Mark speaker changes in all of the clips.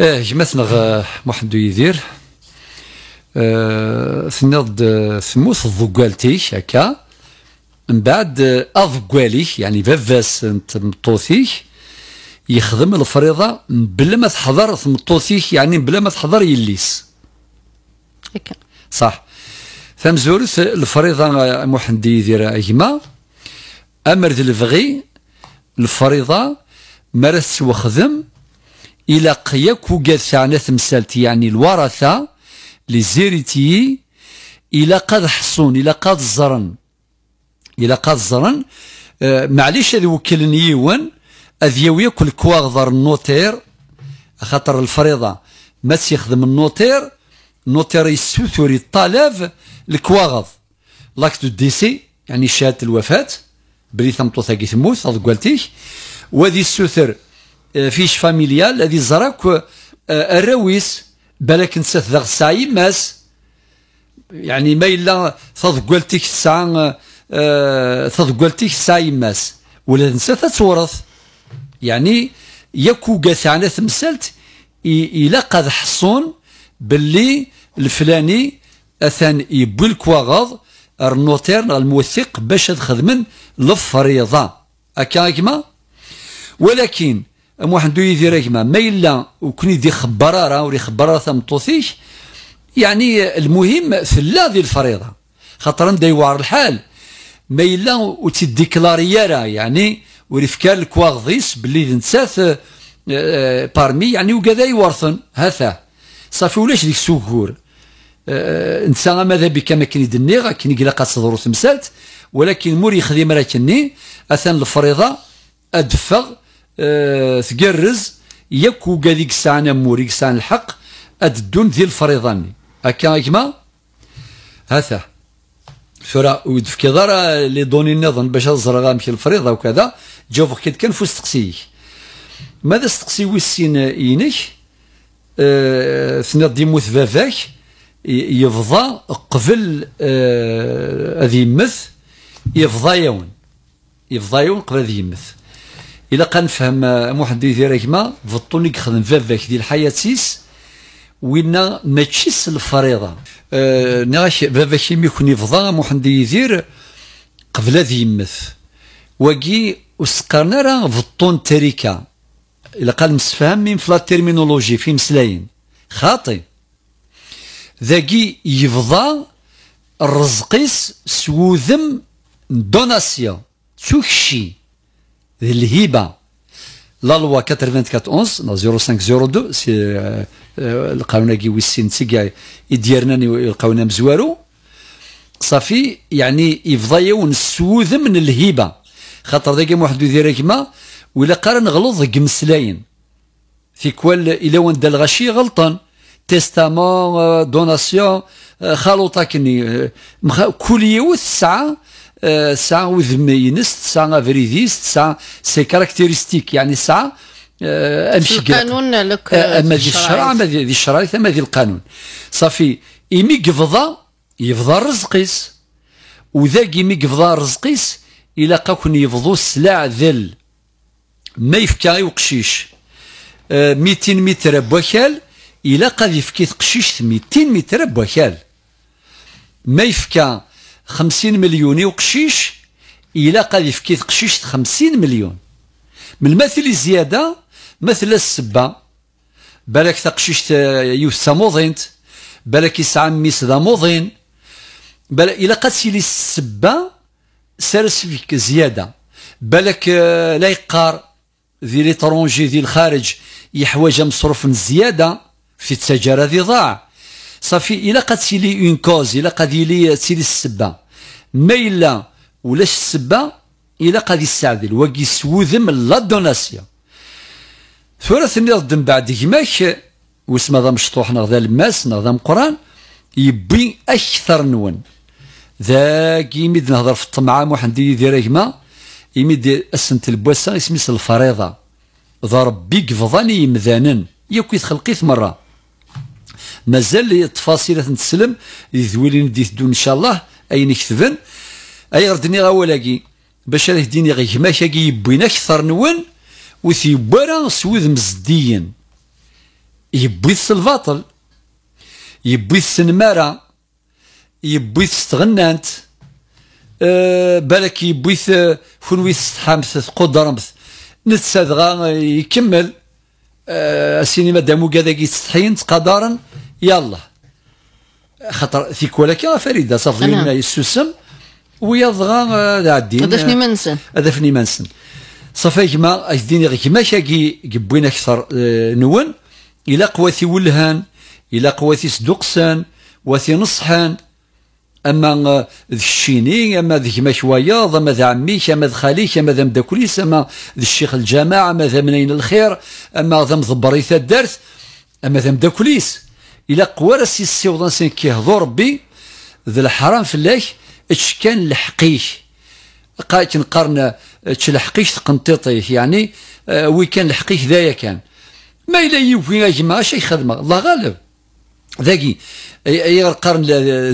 Speaker 1: إيه، جمعتنا محمد يدير ثنض إيه، سموس ضقالتي هكا من بعد اضقالي يعني باباس مطوسي يخدم الفريضه بلا ما تحضر مطوسي يعني بلا ما تحضر يليس هكا صح ثم زورس الفريضه محمد يدير اجما امر الفغي الفريضه مارس وخدم إلى قياك وقال ثعنا تمثالت يعني الورثة لي زيريتي إلى قاد حصون إلى قاد زرن إلى قاد زرن آه معليش هذا وكلني يون أذيوية كل كواغضر النوتير خاطر الفريضة ما تيخدم النوتير النوتير يسوثوري الطلب الكواغض لاكت ديسي يعني شهادة الوفاة بريثم طوثاكي تموت هذا قلتيه وذي السوثر آه، فيش فاميليال الذي زراك آه، الرويس بالك نسات ذا غسا يعني ما الا تضقلتيك ساعة تضقلتيك آه، ساعة يماس ولا نسات تورث يعني يكو على تمثلت الى قاد حصون باللي الفلاني أثان يبوي الكواغض النوتير الموثق باش تخدمن لفريضه أكا ولكن ام واحد يدير كما ما الا وكني دي خبراره ولي خبراره تمطوثيش يعني المهم في لا ذي الفريضه خاطر ندا الحال ما الا راه يعني وريفكار الكواغديس باللي نسات بارمي آه، آه، يعني وكذا يورثن هذا صافي ولاش ديك السكور آه، انسى ماذا بك ما كني دني غا كني قلاقا قصدرو تمسالت ولكن مور يخدم راه كني اثان الفريضه ادفغ آه، تقرز يكو قاديك سان الساعة سان الساعة الحق أدون ذي الفريضاني هكا كما هذا فرا ويدف كذا لي دوني النظن باش الزرغة مشي الفريضة وكذا فوق كي كان فو استقسيك ماذا استقسي ويسين إينك آه، ثنا ثنات ديموث فافاك يفضى قبل أه مث يمث يفضى يون يفضى يون قبل هذه يمث الا كنفهم محدث راكما فطوني خدم فافاك ديال حياتيس وين ماشي الفريضه أه ناش باباك ميكون يفضى محمد يزير قبل ذي يمث وكي وسقرنا راه فطون تريكه الا قال مسفهم من فلا تيرمينولوجي في مسلاين خاطي ذاكي يفضى الرزقيس سوذم دوناسيون سوكشي ذي الهيبة لا لوا 9411 لا 0502 سي لقاونا كي ويسين تي يديرنا مزوارو صافي يعني يفضى يون السوذ من الهبه خاطر ذاك واحد يدير كيما ولا قارن نغلط كمسلاين في كوال الى وان الغشي غلطان تيستامون دوناسيون خالوطا كني كل يوث ساعه سا وذمينس سا افريديس سا سي كاركتيرستيك يعني سا امشي القانون لك اما ذي الشرع اما ذي الشرع اما ذي القانون صافي إيمي قفضا يفضى الرزقيس وذاك إيمي قفضا الرزقيس إلا قاكن يفضو السلاع ذل ما يفكا وقشيش 200 متر بوكال إلا قاد يفكي قشيش 200 متر بوكال ما يفكا 50 مليون وقشيش إلا قد يفكي قشيش 50 مليون من المثل الزيادة مثل السبة بالك تقشيش يوث موضنت بالك يسعى ميس ذا موضين بالك إلا قد سيلي السبة سارس فيك زيادة بالك آه، لا يقار ذي ليترونجي ذي الخارج يحوج مصروف زيادة في التجارة ذي ضاع صافي إلا قد اون كوز إلا قد سيلي السبة ما إلا ولاش السبة إلا قاضي يستعدل وقيس سوذم لا دوناسيا ثلاث ثنيض من بعد هماك واسم هذا مشطوح نغذا الماس نغذا القران يبي أكثر نون ذاك يمد نهضر في الطمعة محمد يدير هما يمد أسنت البوسة اسميس الفريضة ضرب بيك فضاني يمذانن يوكي يتخلقيت مرة مازال التفاصيل تسلم يذويلين دي دون إن شاء الله أين كتبن أي غردني غاولكي باش راه يهديني غي هماك هاكي يبوين أكثر نون وثيبارا سويد مزديين يبويث الباطل يبويث النمارة يبويث تغنانت أه بالك يبويث كنويث حامث قدرمث نتسادغا يكمل أه السينما دامو كذا كيستحين تقدرا يالله خاطر ثيك ولكن فريده صافي لنا يسوسم ويضغى داعدين هدفني منسن هدفني منسن صافي كما اجديني غير كما شاكي قبوين اكثر آه، نون الى قواتي ولهان الى قواتي سدوقسان واتي نصحان اما آه، ذي الشيني اما ذي كما شوياض اما ذا عميك اما ذا خاليك اما ذا مداكوليس اما ذي الشيخ الجماعه اما ذا منين الخير اما ذا مضبريث الدرس اما ذا مداكوليس الى قوار راه سيسيوض سين كيهضر ربي ذا الحرام فلاك اش كان لحقيه كنقارن تلحقيش تقنطيطيه يعني آه، وي كان لحقيه ذايا كان ما الى يوفي جماعه شي خدمه الله غالب ذاكي اي قرن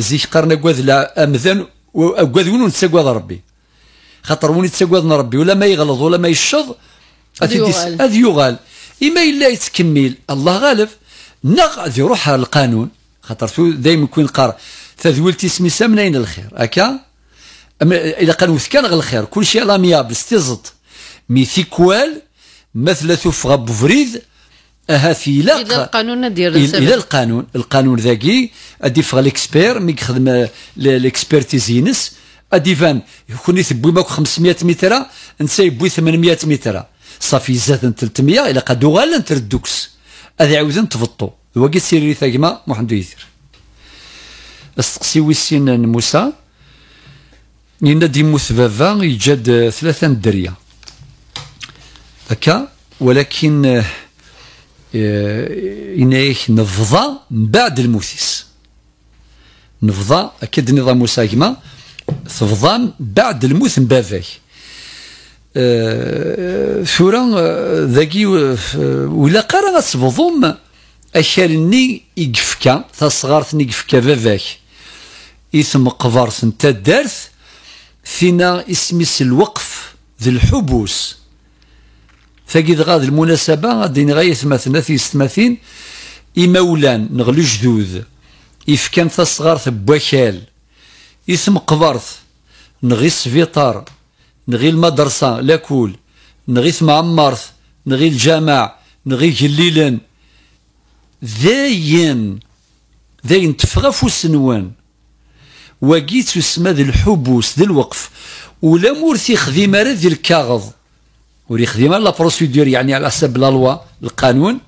Speaker 1: زيك قرن اكواذ لا امذن اكواذ وين نتساكواذ ربي خاطر وين يتساكواذ ربي ولا ما يغلظ ولا ما يشض هذا يغال اما الا يتكمل الله غالب نغ زي روحها القانون خاطر دائما كون قار تذويل تسمي سمنين الخير هكا اذا كان وثكان غ الخير كل شيء لاميابل ستيزط مي ثيكوال مثل ثفغ بفريد اها في لا الى القانون ديال الى القانون القانون ذاكي ادي فغ ليكسبير مي خدم ليكسبيرتيز ينس ادي فان كون يثبوي ماك 500 متر نسا يبوي 800 متر صافي زاد 300 الى قد غالا تردوكس اذي عاوزين تفطو وقيت سيري ثاكما محمد يزير السقسي ويسين موسى ينا دي موس بافا يجاد ثلاثة دريا هكا ولكن ينايخ آه، نفضى من بعد الموسيس نفضى اكيد نظام موسى كما تفضى بعد الموس بافاي ثورا آه، آه، ذاكي آه، ولا قرا سبضوم اشالني يقفكا تصغار ثني يقفكا فافاك اسم قفار سنتا الدارث ثنا اسمس الوقف ذي الحبوس فقد غاد المناسبة غادي نغاية ثماثنا في ستماثين إمولان نغلو جدوذ إفكان تصغار ثبوكال إثم قبرث نغيس فيطار نغي المدرسة لاكول نغي معمرت نغي الجامع نغي جليلن ذاين ذاين تفغى فوسنوان وقيت تسمى ذي الحبوس ذي الوقف ولا مورثي تيخدم راه ذي الكاغض ور يخدم لا بروسيدور يعني على حسب لا لوا القانون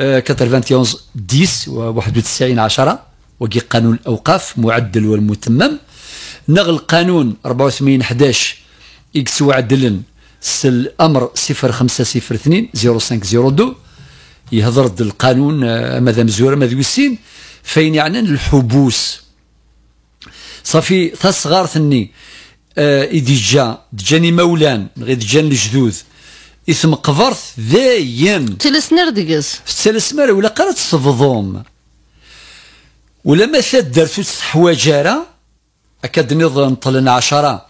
Speaker 1: 91 ديس 10 و 91 10 وكي قانون الاوقاف معدل والمتمم نغ القانون 84 11 إكس وعدلن سل أمر صفر خمسة صفر اثنين زيرو سانك زيرو دو يهضر القانون آه، ماذا مزور ماذا وسين فين يعني الحبوس صافي تصغار ثني آه جا دجاني مولان غير دجان الجدود اسم قفرت ذاين تلسنر دقز تلسمر ولا قرات صفضوم ولا ما ثاد درتو تحواجارة أكاد نظن طلن عشرة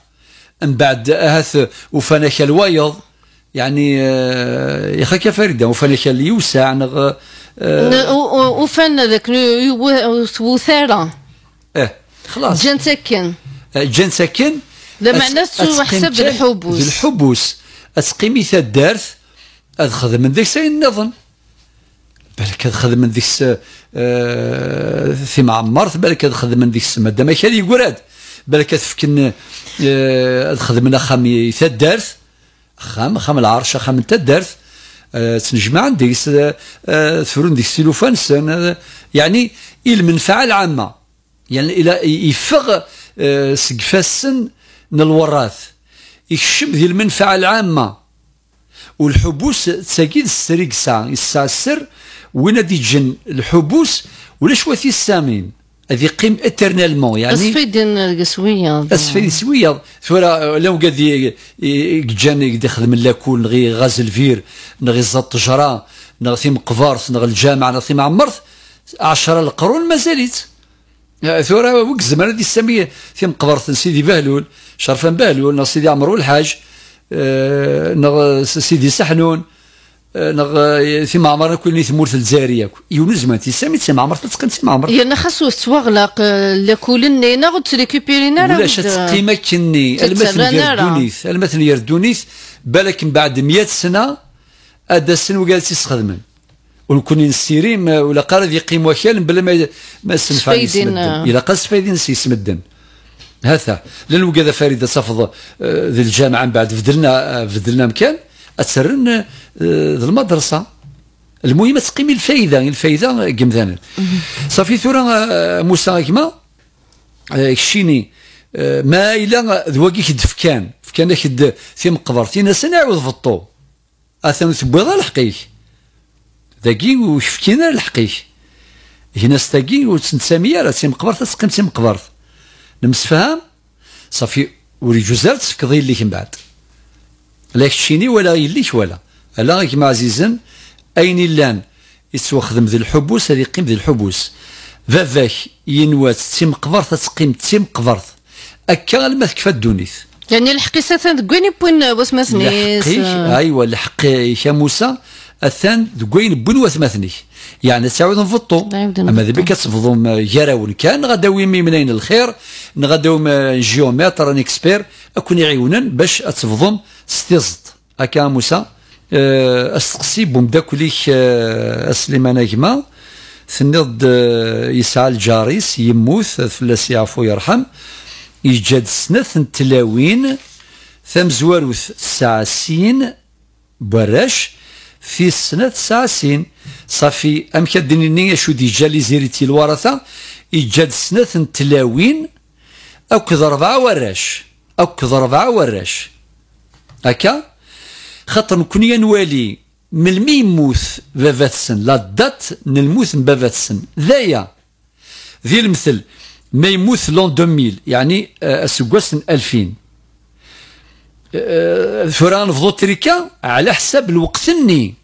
Speaker 1: من بعد هاث وفناك الوايض يعني آه، يا خاك فريدة وفناك اللي يوسع نغ آه، وفن ذاك وثارة اه خلاص جن سكن آه، جن سكن
Speaker 2: لما نسو حسب الحبوس
Speaker 1: الحبوس اسقي مثال دارث اخذ من ذيك سين النظم بالك اخذ من ذيك آه عمرت بالك اخذ من ذيك السما مادام كان يقراد بالك تفكن تخدم أه خام تا الدرس خام خام العرش خام تا الدرس آه، تنجمع عندي أه ديك السيلوفان يعني المنفعه العامه يعني الى يفغ آه، سقف السن الوراث يشم ذي المنفعه العامه والحبوس تساكيد السريقسا السر وين دي جن الحبوس ولا شويه السامين هذه قيم اترنالمون يعني اسفيد سويه اسفيد سويه ثورا آه، لو آه، قد جان يخدم لاكول نغي غاز الفير نغي زط جرا نغي مقفارس قفارس نغي الجامع نغي معمرت عمرت 10 القرون مازالت ثورا آه، وك الزمان هذه السميه في قفارس سيدي بهلول شرفان بهلول سيدي عمرو الحاج سيدي سحنون أه، نغ سي معمر كل ثمورة الجارية يونس ما تسامي تسمع معمر تسقن يا نخصو يعني خاصو تواغلاق أه، لكولني غوت تريكوبيرينا ولا تقيمة كني المثل دونيس المثل دونيس بالك من بعد 100 سنة أدا السن سي يستخدمن ونكون نسيريم ولا قرض قيم وكال بلا ما ما سنفع إلا قص فايدين سيسمدن هذا لان وكذا فريده صفض أه، ذي الجامعه من بعد فدلنا فدلنا مكان تسرن آه، المدرسه المهم تقيمي الفائده الفائده كمثانا صافي ثورا آه، موسى كما آه، شيني ما الا ذواكي كد فكان فكان كد في مقبر ناس سنعود في الطو اثن ثبيضه لحقيك ذاكي وشفكينا لحقيك هنا ستاكي وتنسامي راه سي مقبر تسقم سي قبرت نمسفهم صافي وريجوزار تفكضي اللي من بعد لا شيني ولا يليك ولا الا كيما عزيزا اين اللان يتوخدم ذي الحبوس هذه قيم ذي الحبوس فافاك ينوات تيم قبرت تقيم تيم قبرت اكا ما تكفى يعني الحقي ساتان دكوين بوين الحقي ايوا الحقي يا موسى الثان دكوين بوين وثمثني يعني تعاود نفطو اما ذبي كتصفضوا جراون كان غداوي منين الخير نغداو جيومتر ان اكسبير اكون يعيونا باش تفضو ستيزط أكا موسى آه، أستقسي بومداكليك أسليمان آه، أجما تنض آه، يسعى الجاريس يموت فلاس يعفو يرحم يجاد سنة تلاوين ثمزواروث ساسين براش في سنة ساسين صافي أمك الدنيا شو دي جالي زيرتي الورثة يجاد سنة تلاوين أو كذ وراش أو كذ وراش هكا خاطر كنا نوالي ملمي يموت بابا السن لا دات من الموت بابا السن ذايا ذي المثل ما يموت لون 2000 يعني اسواس آه، 2000 آه، فران فضو تريكا على حساب الوقت الني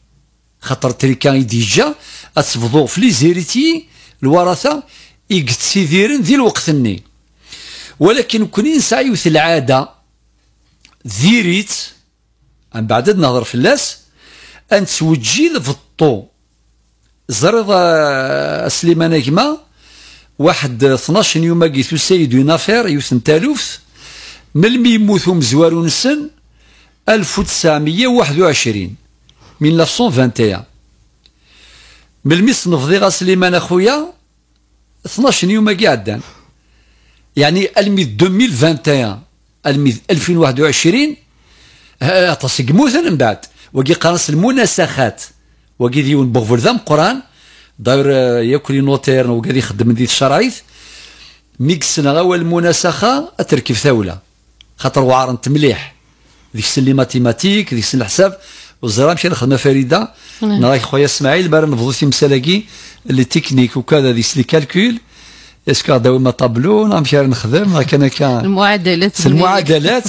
Speaker 1: خاطر تريكا ديجا اتفضو في لي زيريتي الورثه يقتسيديرن ذي الوقت الني ولكن كون سايوث العاده ذيريت من بعد نهضر اللاس أن توجي لفطو زرض آه، سليمان أجما واحد 12 آه، يوم قيثو سيد ينافير يوسن تالوف من يموتو ومزوار نسن 1921 1921 من الميس ضيغا سليمان اخويا 12 يوم كي عدان يعني المي 2021 2021 تسق مثلا من بعد وكي قرص المناسخات وكي ديون بوغفر ذا قران داير آه، ياكل نوتير وكي يخدم ديال الشرايط ميكسنا غاو المناسخه تركيب ثوله خاطر وعار مليح ديك السن لي ماتيماتيك ديك السن الحساب وزرا مشي نخدم فريده نعم. نراك خويا اسماعيل بار نبغوا في مسالاكي لي تكنيك وكذا ديك لي كالكول اسكو ما طابلو نمشي نخدم كان كان المعادلات المعادلات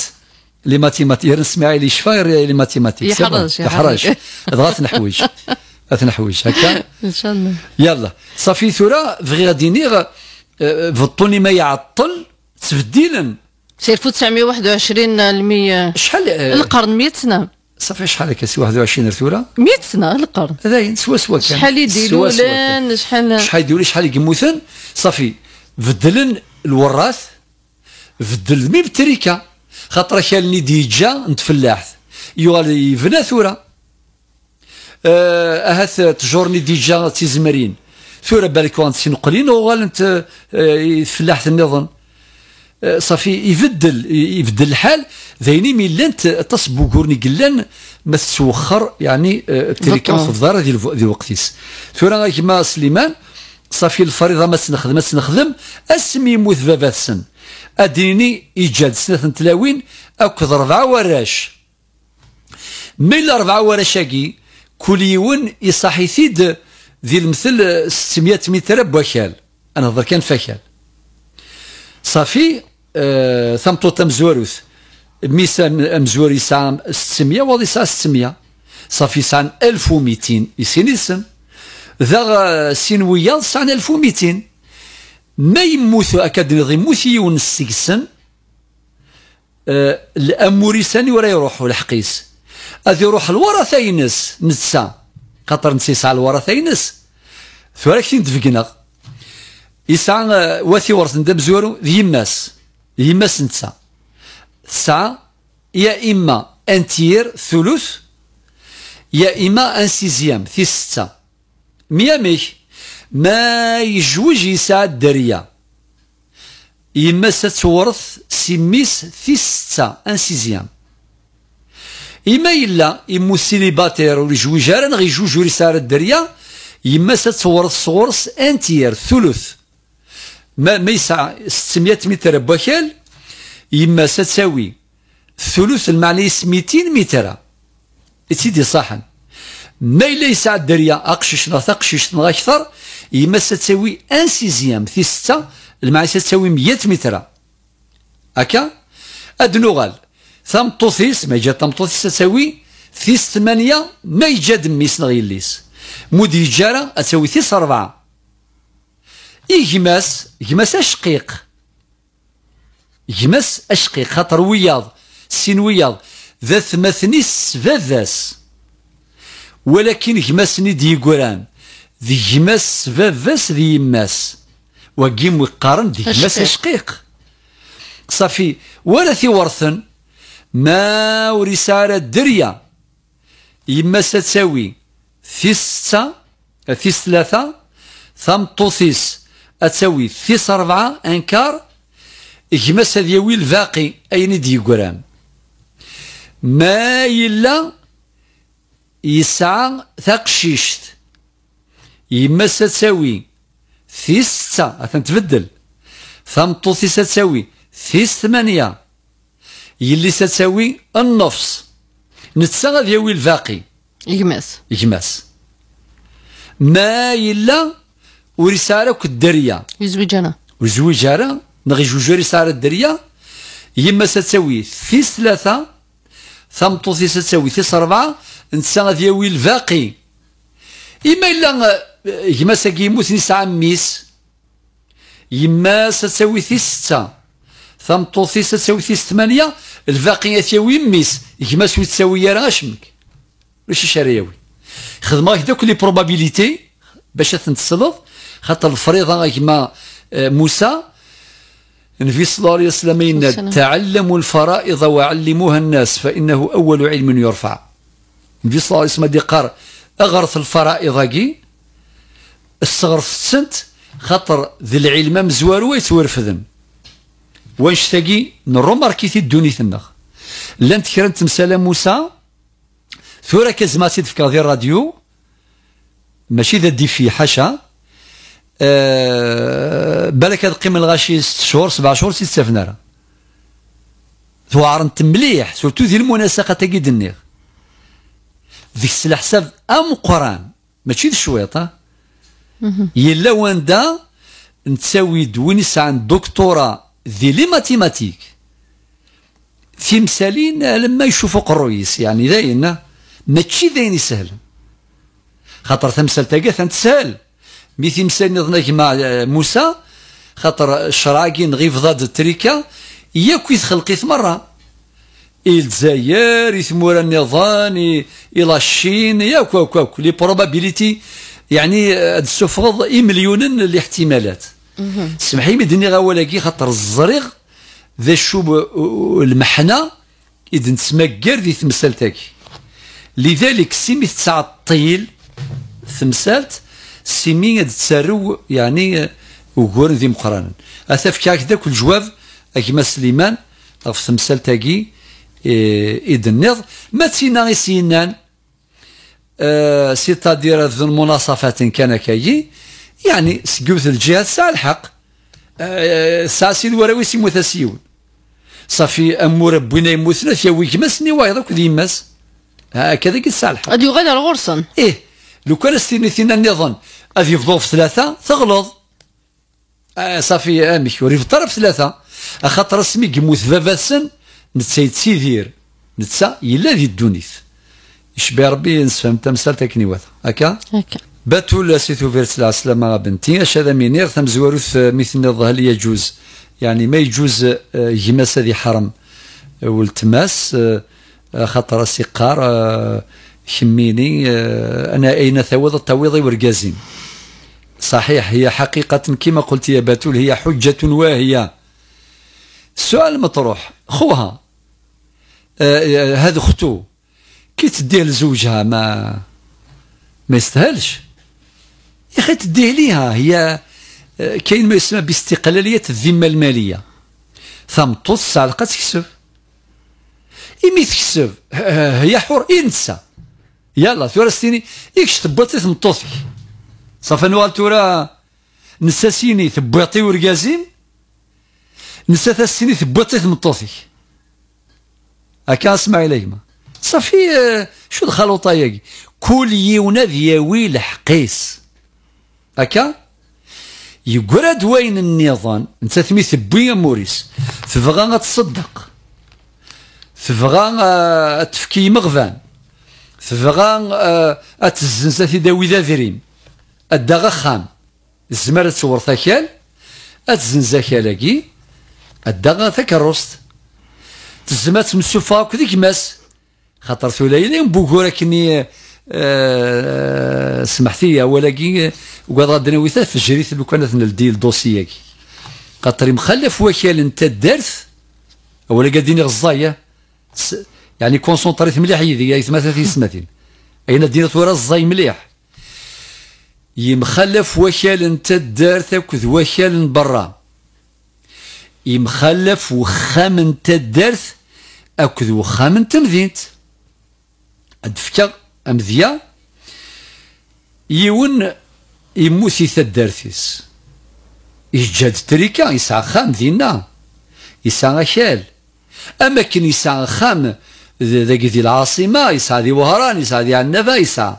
Speaker 1: لي ماتيماتيك اسماعيل يشفى لي ماتيماتيك يحرج يحرج دغا تنحويج تنحويج هكا ان شاء الله يلا صافي ثورا فغي غادي نيغ فطوني ما يعطل تبديلا سير 1921 المية شحال القرن 100 سنة صافي شحال هكا سي 21 ثورة 100 سنة القرن هذا سوا سوا كان شحال يديروا شحال شحال يديروا شحال يقموثن صافي بدلن الوراث بدل مي بتريكا خاطر كان اللي ديجا نتفلاحت يغال يفنى ثوره آه اهات تجورني ديجا تيزمرين ثوره بالك وانت سينقلين وغال انت آه، فلاحت النظام آه، صافي يبدل يبدل الحال ذيني ملان تصبو كورني قلان ما تسوخر يعني التريكا آه، في الدار ديال الوقتيس ثوره كيما سليمان صافي الفريضة ما تنخدم ما تنخدم اسمي بابات سن اديني ايجاد سنة تلاوين اكد ربعة وراش ميل ربعة وراشاكي كل يون يصحي ثيد ذي المثل 600 متر بوكال انا هضر كان فاكال صافي آه ثمطوط مزوروث ميسان مزوري يسعى 600 وضي سا 600 صافي يسعى 1200 يسيني السن ذا سينويا وياض سان 1200 ما يموت اكاد يموت يون السيسن الاموريساني ولا يروح الحقيس هذه يروح الورثه ينس نتسا خاطر على الورثه ينس ثوراك تفقنا يسعى واثي ورث ندب زورو يماس يماس نتسا تسعة يا اما ان تير ثلث يا اما ان سيزيام في سته ميامك ما يجوج يسعى الدرية يما ستورث سميس في ستة ان سيزيام إما إلا إمو سيليباتير ولا جوج راه رسالة الدرية يما ستورث صورس ان تير ثلث ما ما يسعى 600 متر بوكال يما ستساوي ثلث المعنى 200 متر سيدي صحن ما إلا يسعى الدرية أقششنا تقششنا أكثر يما ستساوي أن سيزيام في ستة المعيشة تساوي 100 متر هكا نوغال ثم طوثيس ما يجا ثم طوثيس تساوي ثيس ثمانية ما يجا دميس نغيليس مودي جارة تساوي ثيس أربعة جماس جماس أشقيق جماس أشقيق خاطر وياض سين وياض ذا ثمثنيس فاذاس ولكن غماسني ديكوران دي غماس فافاس دي يماس وكيم ويقارن دي غماس شقيق صافي ورثي ورثن ما ورسالة دريا يما ستساوي في ستة في ثلاثة ثم طوثيس أتساوي في أربعة أنكار إجماس هذي الباقي أين دي قرام ما يلا يسعى ثقشيشت يما ستساوي ثيس ستة أثنى تبدل ثمطوثي ستساوي ثيس ثمانية يلي ستساوي النفس نتسعى ذيوي الباقي يجمس يجمس ما يلا ورسالة الدرية يزوج أنا نغي جوج رسالة الدرية يما ستساوي ثيس ثلاثة ثمطوثي ستساوي ثيس ربعة نسى ذياوي الباقي إما إلا آه، يما ساكي يموت نسعى ميس يما ستساوي ثيس ستة ثمطوثي ستساوي ثيس ثمانية الباقي ثياوي ميس يما سوي تساوي يا راشمك ماشي شرياوي خدمة هذوك لي بروبابيليتي باش تنتصلو خاطر الفريضة كيما آه، موسى النبي صلى الله عليه وسلم تعلموا الفرائض وعلموها الناس فإنه أول علم يرفع النبي صلى الله عليه وسلم قال أغرث الفرائض كي استغرث السنت خاطر ذي العلم مزوار ويتورفذن وانش تاقي نرومار ماركيتي الدوني تنخ لان تكرن تمثال موسى ثورة كزما في غير راديو ماشي ذا ديفي حاشا آه، بالك هاد القيمه الغاشية ست شهور سبع شهور تيستافنا راه توعرنت مليح سورتو ذي المناسقه تاكي دنيغ ذيك السلاح حساب ام قران ماشي شويط ها يلا واندا نتساوي دوينيس عن دكتوراه ذي لي ماتيماتيك تمثالين لما يشوفوا قرويس يعني داين ماشي داين سهل خاطر تمثال تاكا تسهل بتمثال نظنك مع آه، موسى خاطر الشراكين غيفضاد التريكه ياك خلقيت مره الجزائر ثمور النظام الى الشين ياك واك واك لي بروبابيليتي يعني آه، هاد السفغض اي مليونا الاحتمالات سمحي لي مدني غاولاكي خاطر الزريغ ذا الشوب آه، المحنة إذ نتمكر ذي تمثالتك لذلك سميت تسعة الطيل تمثالت سيمي تسارو يعني وغور ذي مقران أثفكاك ذاك الجواب أكما سليمان في تمثال تاكي إيد النظ ما تينا غي سينان آه، سيتادير ذو المناصفات كان كاي يعني سكوت الجهات ساع الحق آه، ساع سي الوراوي سي مثاسيون صافي امور بوينا يموثنا في ويكماس ني وايض ذي هكذا كي ساع الحق غادي يغادر غرسا ايه لو كان استنيتين النظام هذه اذي في ثلاثة تغلظ آه صافي امك آه وريف الطرف ثلاثة خاطر اسمي يموت باباسن نتسيد سيدير نتسا يلا ذي الدونيت يشبه ربي نسفهم تمثال واثا هكا هكا باتو سيتو فيرس السلامة بنتي اش هذا مينير ثم زواروث آه، مثل الظهر يجوز يعني ما يجوز آه، يماس هذه حرم آه، والتماس خاطر سقار شميني آه، أنا أين ثوض التويض ورقازين صحيح هي حقيقة كما قلت يا باتول هي حجة واهية السؤال مطروح خوها آه، آه، هذا اختو كي تديه لزوجها ما ما يستاهلش يا اخي تديه ليها هي كاين ما يسمى باستقلاليه الذمه الماليه ثم الساعه تكسب إيمي تكسب هي حر إنسى يلا تورا ستيني يكش تبطي تمطوطي صافا نوال تورا نساسيني تبطي ورقازين نسا سيني تبطي تمطوطي هكا اسمع إليهما صافي آه، شو الخلوطة ياكي كل يونا ذياوي لحقيس هكا يقرد وين النظام انت ثمي ثبي موريس تبغى تصدق تبغى تفكي مغفان تبغى اتزنزا داوي ذا فريم ادا غخام الزمر تصور ثكال اتزنزا كالاكي ادا تكرست تزما تمسوفا وكذيك ماس خاطر ثلاثه بوكورا كني أه سمحتي يا ولكن وقاد دناوي ثلاث فجريت لو كان نلدي الدوسيك خاطر مخلف وكال انت الدرس ولا قاديني غزايه يعني كونسونطريت مليح يدي ثمثة يعني سماثين أين دينا ثورة الزاي مليح يمخلف وكال انت الدارث وكذ وكال برا يمخلف وخام انت الدارث أكذ وخام انت مدينت أدفكا أمذيا يون يموسي تدارثيس يجاد تريكا يسعى خام دينا يسعى خال أما كان يسعى خام ذاك ذي العاصمة يسعى ذي وهران يسعى ذي عنفة يسعى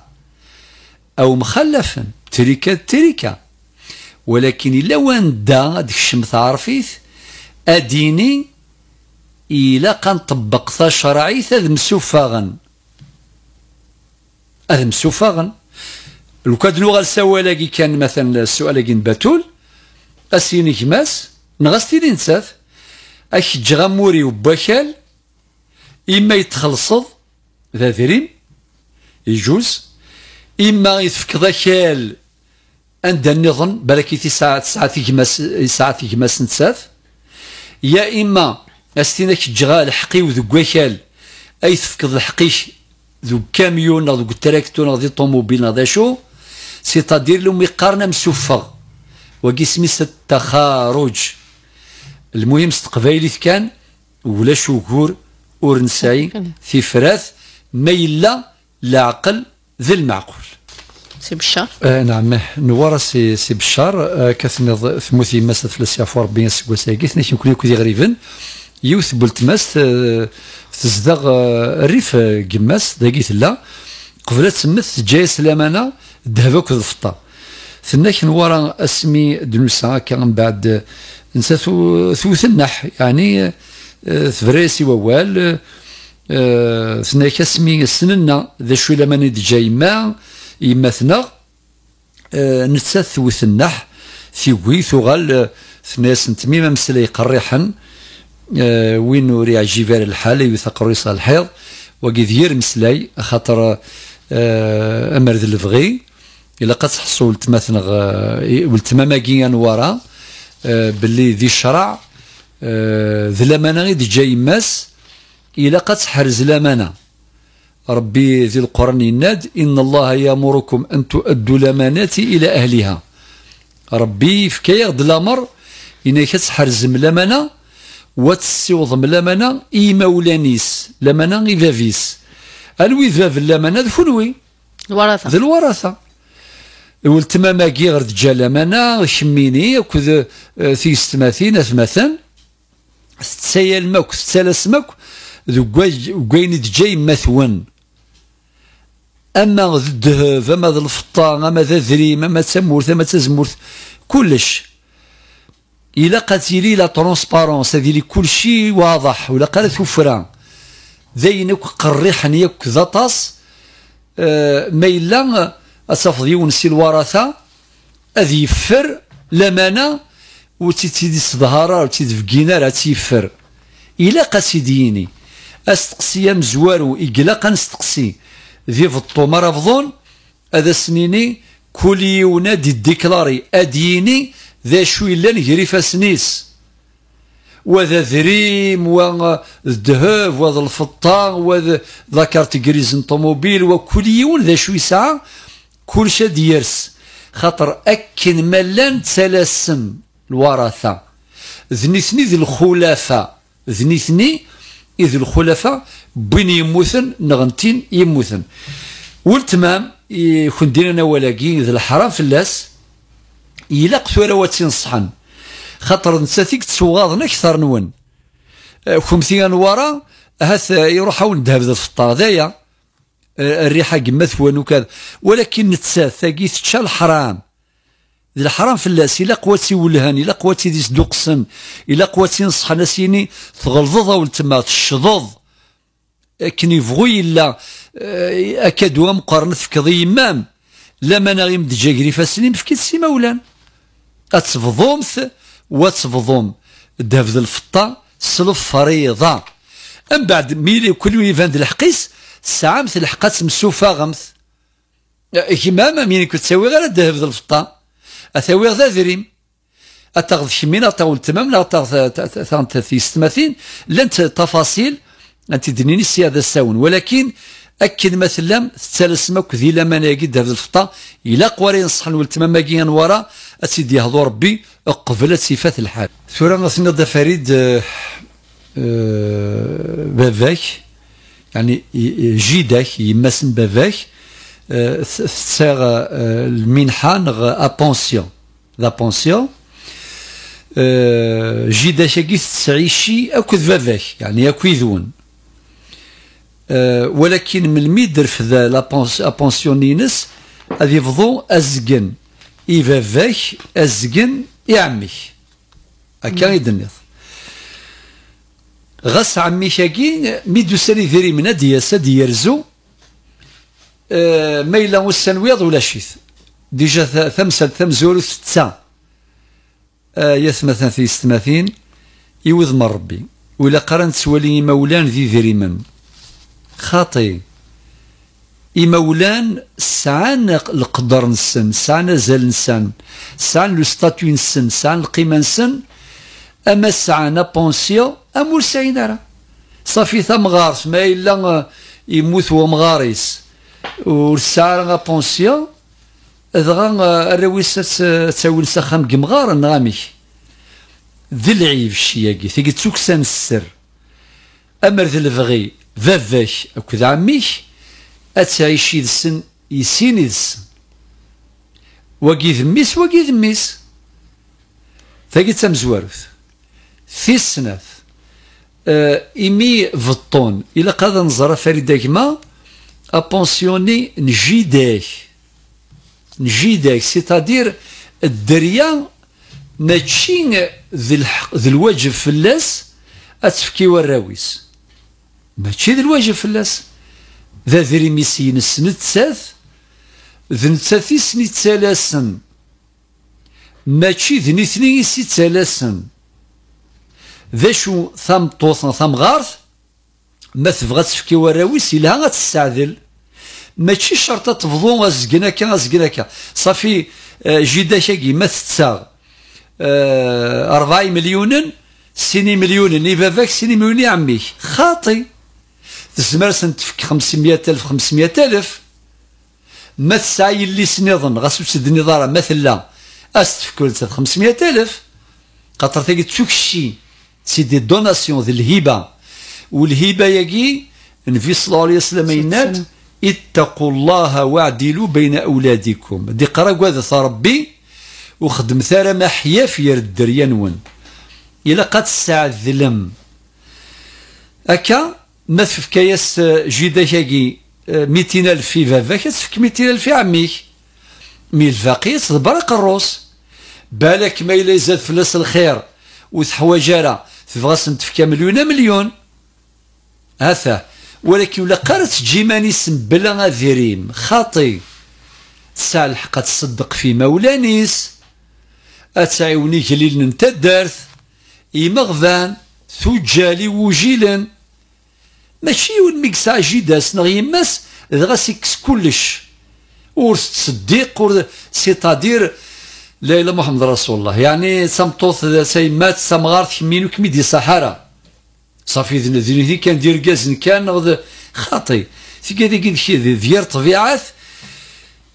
Speaker 1: أو مخلف تركة تركة ولكن إلا وان دا ديك الشمس عرفيت أديني إلا قنطبق ثا شرعي هذا مسوفاغن هذا مسوفاغن لو اللغه نوغال سوالاكي كان مثلا السؤال السؤالاكي نباتول أسيني كماس نغاستي لي نساف اش تجغاموري وبكال إما يتخلص ذا ذريم يجوز إما يفكض أكال عند النظن بلكي تسعة تسعة تسعة تسعة تسعة تسعة يا إما أستينك جغال الحقي وذو وكال أي تفكض الحقيش ذو كاميون ذو تراكتون ذو طوموبيل ذا شو سيتادير لهم يقارن مسفغ وكي التخارج المهم ستقبايليت كان ولا شكور ورنساي في فراث ما يلا العقل ذي المعقول سي بشار آه نعم نورا سي سي بشار آه كثن ثموثي ماس ثلاثة فور بين سكوساكي ثنا شنو كلي كذي غريبا يوث بولتماس آه، تزدغ الريف آه، جماس آه، داكي لا قبل تسمث جاي سلامانا ذهبك ضفطا ثنا نورا اسمي دنوسا كان من بعد نسا ثوثنح يعني ثفريسي ووال ثناك اسمي السننا ذا شو لما ندجا يما يماثنا نتسات وثنح في ثيوي ثغال ثناس نتميمة مسلي قريحا وين ريع جيفال الحال يوثق ريص الحيض وقيد مسلي مسلاي خاطر امر ذي الفغي الا قد تحصل تماثن ولتماماكي انوارا باللي ذي الشرع آه، ذ لامانه غير جاي ماس إلا قد حرز لامانه ربي ذي القرن يناد إن الله يأمركم أن تؤدوا الأمانات إلى أهلها ربي فكي غد الأمر ان تحرز من الأمانة وتسيوض من الأمانة إي مولانيس الأمانة إي فافيس ألوي فاف الأمانة ذ الورثة ذ الورثة والتماماكي غير تجا الأمانة شميني وكذا آه، ستماثين أثماثان ستسيال ماك ستسالس سماك وكاين دجاي مثون اما ذا الذهب اما ذا الفطان اما ذا الذريم اما تسمورث اما تزمورث كلش الى قاتيلي لا ترونسبارونس هذه كلشي واضح ولا قال ثفران ذاين قريحني ياك يك ذا طاس آه، ما الا اسافض يونسي الورثه اذ يفر لمانا وتي تيدي و وتي تفكينا راه تيفر إلا ديني استقسي مزوارو إقلاقا نستقسي ذي فطو رافضون هذا سنيني كولي ونادي ديكلاري أديني ذا شوي لا نجري فاسنيس وذا ذريم و و الفطا الفطان ذا كارت جريزن طوموبيل و وكل يون ذا شوي ساعه كل شيء ديرس خاطر أكن ملان تسلسم الورثة ذنيسني ذي الخلفاء ذنيسني نثني إذ الخلفاء بين يموثن نغنتين يموثن والتمام يكون دينا ولاقي ذ الحرام في اللاس يلاق ثورة واتسين صحن خاطر نساتيك تسوغاضن أكثر نون أه، خمسين ورا هاث يروحوا ذهب ذا الفطار ذايا أه، الريحة قمة ثوان وكذا ولكن نتسات ثاقي تشا الحرام ذي الحرام في الناس الا قواتي ولهاني الا قواتي ديس سدو قسم الا قواتي نصح ناسيني تغلظظ او تما تشظظ كن يفغوي الا آه، اكادوا مقارنة في كضي يمام لا غير نغي مدجاكري فاسلين فكيت سي مولان اتفضومث واتفضوم دافذ الفطه سلف فريضه ام بعد ميلي كل ويفاند الحقيس ساعة مثل الحقات مسوفة غمث أه، كيما ما مين كنت تساوي غير الذهب الفطه أثاوي ذا ذريم أتغذ شمينا أتغذ تمامنا في ثيستماثين لانت تفاصيل أنت دنيني السيادة الساون ولكن أكد مثلا تتلسمك ذي لما نجد هذا الفطا إلا قواري نصحن والتمام ماجيا ورا أسيدي يهضو ربي قفلت صفات الحال ثورة نصنا فريد أه, آه، يعني جيدك يمسن بافاك تسير المنحة نغ أبونسيون ذا بونسيون جيدا شاكيس تسعيشي أكو ذفاذاك يعني أكو يذون ولكن من الميدر في ذا لابونسيون نينس هذي فضو أزقن إفافاك أزقن يعمي هكا يدنيض غاس عمي شاكي ميدو سالي ذري من أدياسة ديرزو دي آه، ما إلا وسان ويض ولا شيث ديجا ثمسة ثمزور ستة يثمثن في ستماثين يوذ من ربي ولا قرن تسولي مولان ذي ذريمن خاطي إمولان سعان القدر نسن سعان زال نسن سعان لو ستاتيو نسن سعان القيمة نسن أما سعان بونسيون أمور ور سعين صافي غارس ما إلا آه، يموت هو مغاريس ورسعى راه ادغا آه، الرويس تاول ساخام خام قمغار نغامي ذي العيب الشياكي ثيك توكسان السر امر ذي البغي باباك اكد عميك اتعيش يدسن يسين يدسن واقي ذميس واقي ذميس تاقي تامزوارث في السناف اه امي فطون الى قاد نزرى فريد ما à pensionner Njidek. Njidek, c'est-à-dire الدريا ماشي ذي الحق ذي الواجب فلاس اتفكي والراويس ماشي ذي الواجب فلاس ذا ذريميسي نسنتسات ذ نتاثي سنتسالاسن ماشي ذ نثني سيتسالاسن ذا شو ثم طوثن ثم غارث ما تبغى تفكي وراويس warraw-is ماشي شرط تفضو mačči cert ad tebḍu صافي akka azgen akka safi 40 مليون سيني مليون إي باباك سيني مليون يا عمي خاطي تزمر تفك 500 ألف 500 ألف ما تسعى اللي سنظن غاس تسد النظارة مثلا أستفكر 500 ألف خاطر تلقى تسوكشي سي دي دوناسيون ذي الهبه والهبه يجي النبي صلى الله عليه وسلم اتقوا الله واعدلوا بين اولادكم دي قرا كواذ ربي وخدم ثار ما حيا في الدريا نون الى قد الساعه ذلم اكا ما تفك ياس جيداكاكي 200000 في باباك تفك 200000 في عميك مي الفقير صبر قروس بالك ما الا زاد فلوس الخير وتحواجرة تبغى تفكا مليون مليون هثا ولكن ولا قارت سن بلا ذريم خاطي تسع الحق تصدق في مولانيس أتعاوني جليل نتا الدارث يمغفان ثجالي وجيلا ماشي ونميكس ميكسا جيداس نغيماس دغاس سيكس كلش ور تصديق ور سيتادير لا اله محمد رسول الله يعني سمطوث سيمات سمغارت مينو كميدي صحارى صافي ذن كان دير كازن كان غد خاطي ثقا ذيك ذي ديال طبيعات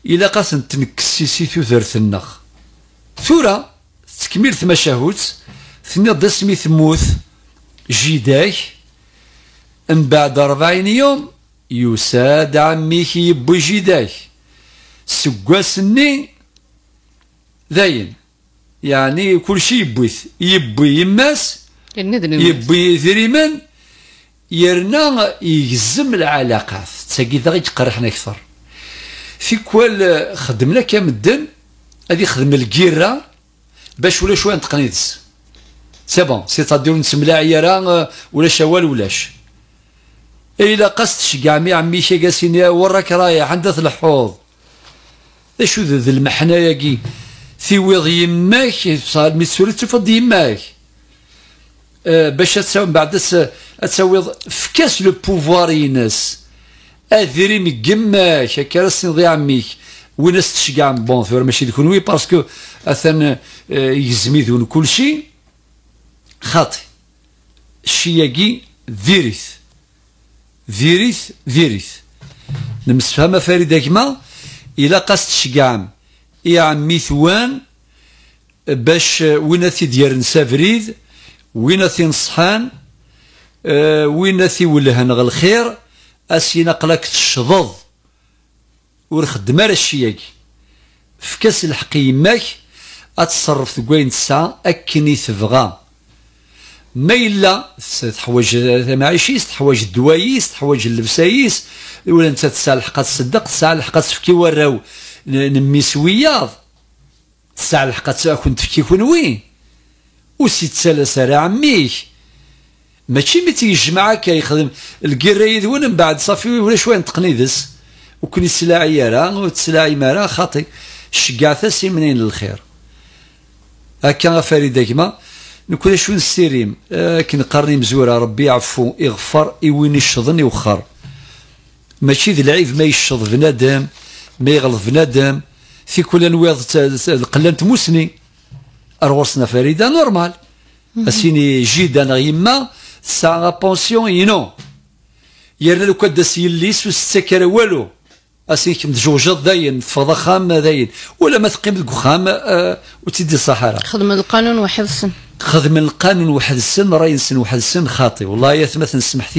Speaker 1: إلا قاسن تنكسي سي ثوثرت ثنخ ثورة تكميل مشاهد ثنيض دسمي ثموث جيداي من بعد أربعين يوم يساد عمي يبوي جيداي سني داين يعني كل شيء يبوث يبوي يماس يعني يبي إذريمان يرنا يجزم العلاقات تساقي ذا يتقرحنا أكثر في كل خدمنا كمدن غادي خدمة الكيرة باش ولا شويه تقنيدس سي بون سي تادير نسملا عيارة ولا شوال ولاش إلا قصدش كاع مي عمي شي قاسيني وراك رايح عندك الحوض اشو ذا المحنة ياكي في ويض يماك صار مي تفض يماك آه، باش تساوي من بعد تساوي في كاس لو بوفوار ينس اذريم قماش هكا نضيع ميك وناس تشقع بون فور ماشي ذكون وي باسكو اثن آه، يزمي ذون كل شيء خاطي الشياقي ذيريث ذيريث ذيريث نمسفهمها فريدة كما إلا قاس تشقعم يا عمي ثوان باش آه، وين ديال نسافريد وين اثي نصحان آه، وين سي ولهن الخير اسي نقلك الشظظ ورخدم على الشياكي فكاس الحق يماك اتصرف تقوين تسعى اكني تبغى ما الا تحوايج معيشيس تحوايج دوايس تحوايج اللبسايس ولا انت تسال الحق تصدق تسال الحق تفكي وراو نمي سوياض تسال الحق تكون تفكي كون وين وسيتسالس سارة عميك ماشي متي يجمع كيخدم القرايه ذوين من بعد صافي ولا شويه تقنيدس وكل وكون يسلاعي يرا وتسلاعي مرا خاطي شقع ثاسي منين للخير هكا فريد كما نكون شو نسيريم آه، كي نقرني مزوره ربي يعفو يغفر يوين يشظني يوخر ماشي ذي العيب ما يشظ بنادم ما يغلط بنادم في كل انواع القلة تموسني رغوصنا فريده نورمال اسيني جيدا انا يما سا بونسيون ينو يرنا لو كاد يليس وستكر والو اسيني كم تجوجد داين تفضى خام داين ولا ما تقيم الكخام خام آه، وتدي الصحراء خدم القانون واحد السن خدم القانون واحد السن راي نسن واحد السن خاطي والله يا ثمثن سمح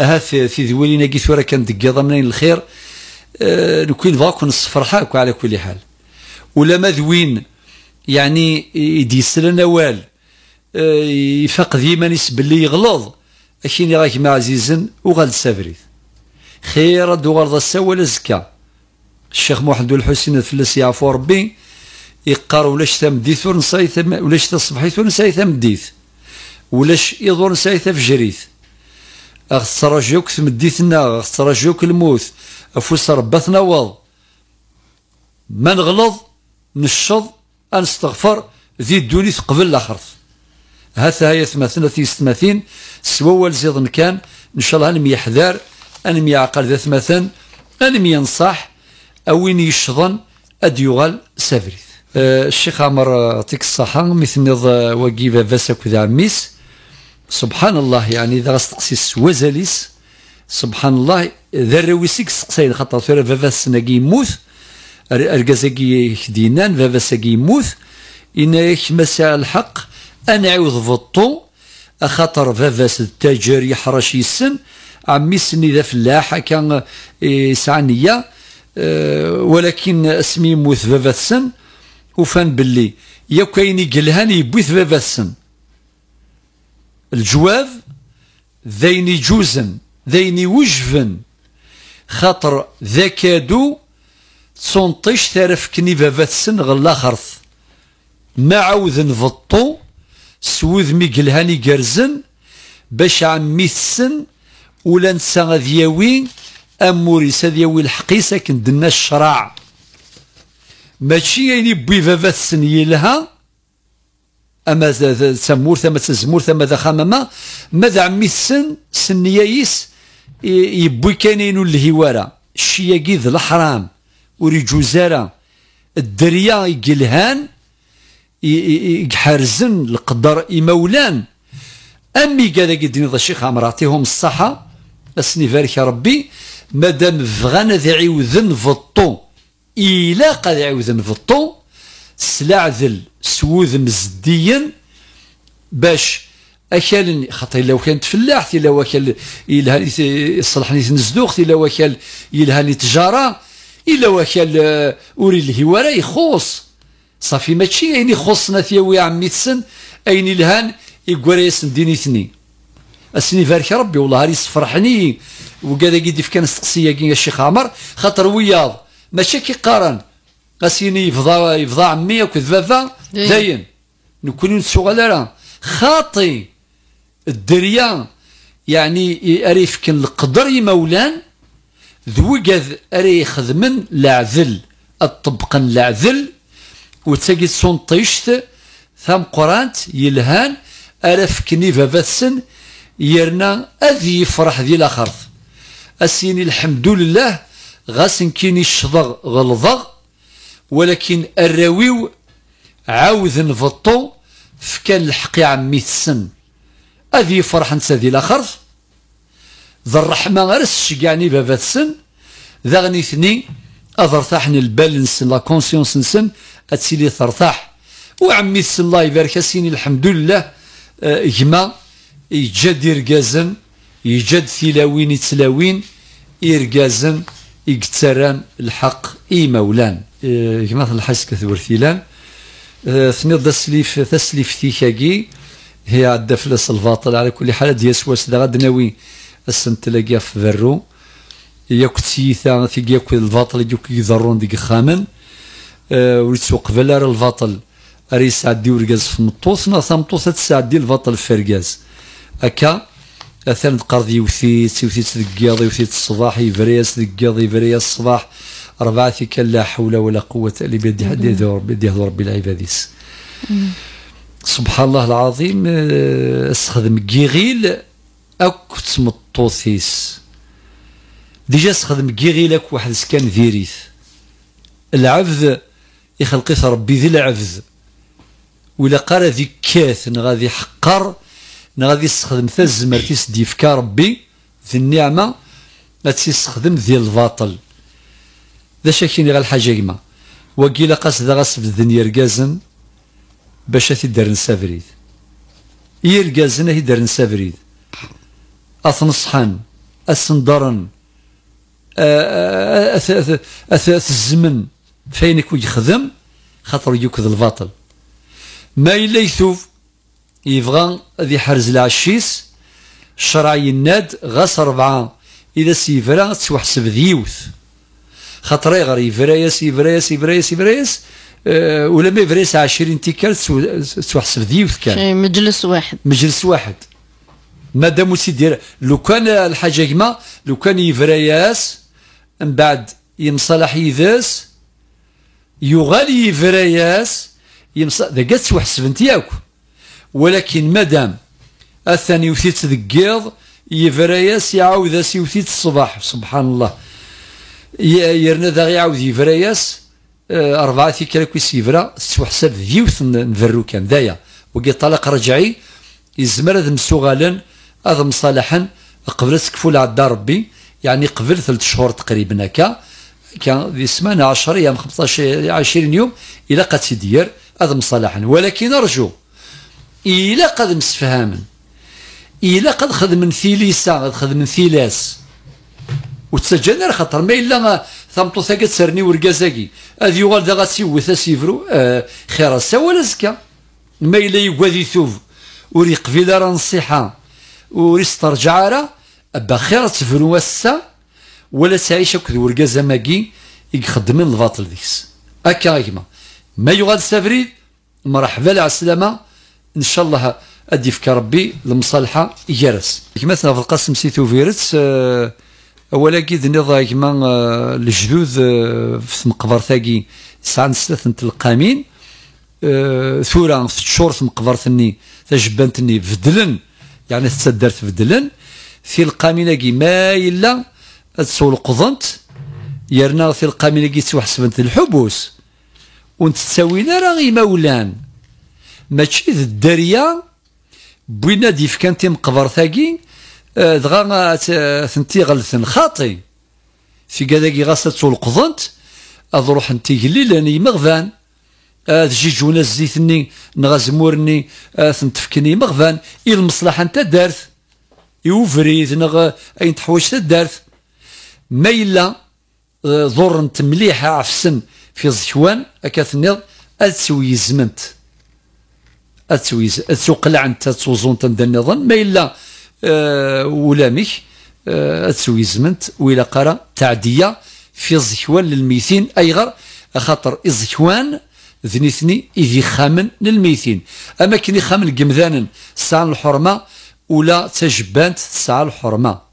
Speaker 1: ها في, في ذوالينا كي ثورا كان دقيضه منين الخير آه، نكون فاكون الصفرحاك على كل حال ولا ما ذوين يعني يديسلن اوال أه، يفقد يمانيس باللي يغلظ اشين راك ما عزيزن وغاد سافريت خير ردو غرض السوال الزكا الشيخ محمد الحسين الفلس يعفو ربي يقار ولاش تمديث ونصاي ولاش تصبحي ونصاي مديث ولاش يضر نساي تفجريت اغتراجوك تمديثنا رجوك الموت افوس رباتنا وض ما نغلظ نشض أنستغفر ذي الدونيس قبل الآخر هاتا هي ثماثين ثي ستماثين سوا كان إن شاء الله أنمي يحذر أنمي يعقل ذا ثماثين أنمي ينصح أوين يشظن أديوغال سافريث أه الشيخ عمر يعطيك الصحة نض وكي فاسك وذا عميس سبحان الله يعني إذا غاستقسي سوازاليس سبحان الله ذا الرويسيك سقساين خاطر فيرا فافاس ناقي ارغزكي خدينان فافاسكي يموت ان مساء الحق انا عوض فطو اخطر فافاس التاجر يحرش السن عمي السن ذا فلاح كان إيه آه، ولكن اسمي موت بابا السن وفان باللي يا كاين قلهاني بوث بابا السن الجواب ذيني جوزن ذيني وجفن خاطر ذكادو دو تسونطيش تارفكني باباتسن غلا خرث ما عاودن فطو سوذ مي قلهان يقرزن باش عمي السن ولا نسا غادياوي اموري اموريس الحقيسة كندنا الشراع ماشي يعني بي بابا السن يلها اما سمور ثم تزمور ثم ذا خمما ماذا عمي السن سنيايس يبوي كانينو الهوارة الشياقي الحرام ور يجوز الدريا يقلهان يحرزن القدر يمولان أمي قال قدني ذا الشيخ أمراتيهم الصحة أسني فارك ربي مادام فغانا ذي عيوذن فطو إلا قد عيوذن فطو سلعذل سوذ مزديا باش اكل خاطر الا كان تفلاح الا وكل الا صلحني تنزدوخ الا وكل الا تجاره الا وكال آه، وري الهواره يخوص صافي ماشي اين يعني يخصنا ثياوي عمي تسن اين الهان يقول ثني اسني فارك ربي والله راني صفرحني وكذا كيدي كان سقسيه كي الشيخ عمر خاطر وياض ماشي كيقارن اسيني يفضى يفضى عمي وكذبابا داين نكون نسوغال راه خاطي الدريان يعني اريفكن القدر يمولان ذ وقذ أري يخدمن لعذل الطبقن لعذل وتساقي سونطيشت ثم قرانت يلهان ألف كنيفة بسن يرنا أذي يفرح ذي الأخرث أسيني الحمد لله غاس كيني شضغ غلظغ ولكن الراويو عاوذ نفطو فكان الحقي عمي السن أذي يفرح نسى ذي الأخرث ذا الرحمة بابات السن ذا غني ثني أذرتاح البال نسن لا كونسيونس نسن أتسيلي ترتاح وعمي تسن الله يبارك سيني الحمد لله جما آه، يجد إرقازن يجد ثلاوين يتلاوين إرقازن يقتران الحق إي مولان آه، جما الحاس كثور ثيلان آه، ثنيض تسليف تسليف تيكاكي هي عدا فلس الباطل على كل حال ديال سواس دا غادي ناوي السنتلاقيا في فرو ياك تسيثا ياك الباطل ياك يضرون ديك خامن أه وريتو قبل راه الباطل راه يسعدي ورقاز في مطوس ناس مطوس تسعدي الباطل في رقاز هكا اثان تقرض يوثيت يوثيت دقياض يوثيت الصباح يفرياس دقياض يفرياس الصباح أربعة فيك لا حول ولا قوة إلا بيدي حد يده ربي العباديس سبحان الله العظيم أه، استخدم كيغيل أك طوسيس ديجا سخدم كيغي لك واحد سكان فيريث العبد يخلقيث ربي ذي العبد ولا قرا ذي كاث نغادي حقر نغادي يستخدم تا الزمرتيس ديفكا ربي ذي النعمة غادي يستخدم ذي الباطل ذا شاكيني غا الحاجة كيما وكيلا قاس ذا غاس الدنيا رقازن باش تيدر نسافريد إيه يرقازن هيدر نسافريد أثنصحن آه، آه، أثندرن أث الزمن فينك يخدم خاطر يكذ الباطل ما إلا يثوف يبغى ذي حرز العشيس شرعي يناد غاس ربعة إذا سيفرا تسوحسب ذيوث خاطر يغر يفرايس يفرايس يفرايس يفرايس يس آه، ولا ما يفرايس 20 تيكال تسوحسب ذيوث كان مجلس واحد مجلس واحد مادام سيدير لو كان الحاجه كما لو كان يفراياس من بعد يمصلح يذاس يغالي يفراياس يمصلح ذاك قد وحسبنت ياك ولكن مادام الثاني وثيت ذكيض يفراياس يعاود وثيت الصباح سبحان الله يرنا ذا يعاود يفراياس آه، أربعة في كلا كويس يفرا تسوحسب ذيوث نفرو كان دايا وقيت طلاق رجعي يزمر ذم سوغالا هذا مصالحا قبل تكفل عند ربي يعني قبل ثلاث شهور تقريبا هكا كان في سمانة 10 ايام 15 20 يوم الى قد تدير هذا مصالحا ولكن ارجو الى قد مسفهاما الى قد من ثيليسا قد من ثيلاس وتسجل خاطر ما الا ثمطو ثاقا تسرني ورقازاكي هذه يغال ذا غاسيوث اسيفرو آه خير السا ولا زكا ما الا يقوى ذي وريق وريقبيل راه نصيحه ور يسترجع راه أبا خير تفرو أسا ولا تعيش أكد ورقازة ماكي من الباطل ديكس هكا غيما ما يغاد سافريد مرحبا على السلامة إن شاء الله أدي فك ربي المصالحة يجرس كيما آه، آه، آه، في القسم سيتو فيرتس أه ولا كيد نضا كما الجدود في مقبر ثاقي سعان ثلاثة القامين ثورة في شهور في مقبر ثني تجبنتني فدلن يعني تصدرت بدلا في القاميناكي ما إلا تسول قضنت يرنا في القاميناكي تسوحسبنت الحبوس ونتساوين راغي مولان ماشي ذ الدرية بوينا ديف كانتي مقبر ثاكي ثاقي آه، دغا ثنتي غلثن خاطي في كذاكي غاصة تسول قضنت أضروح نتيجلي لأني مغفان جونا الزيتني نغازمورني آه، نتفكني مغفان إلى المصلحة انت دارت يوفري نغ أين تحويج تدارت دارت ما إلا آه، ضر مليحة عفسن في الزكوان أكا تنيض أتسوي زمنت أتسويز أتسوقلع أنت توزون تندى النظام ما إلا آه، ولا ولامك أتسوي زمنت وإلا قرا تعدية في الزكوان للميتين أيغر خاطر الزكوان ذ نثني إذي خامن للميتين أما كني خامن قمذانا ساعة الحرمة ولا تجبانت سعى الحرمة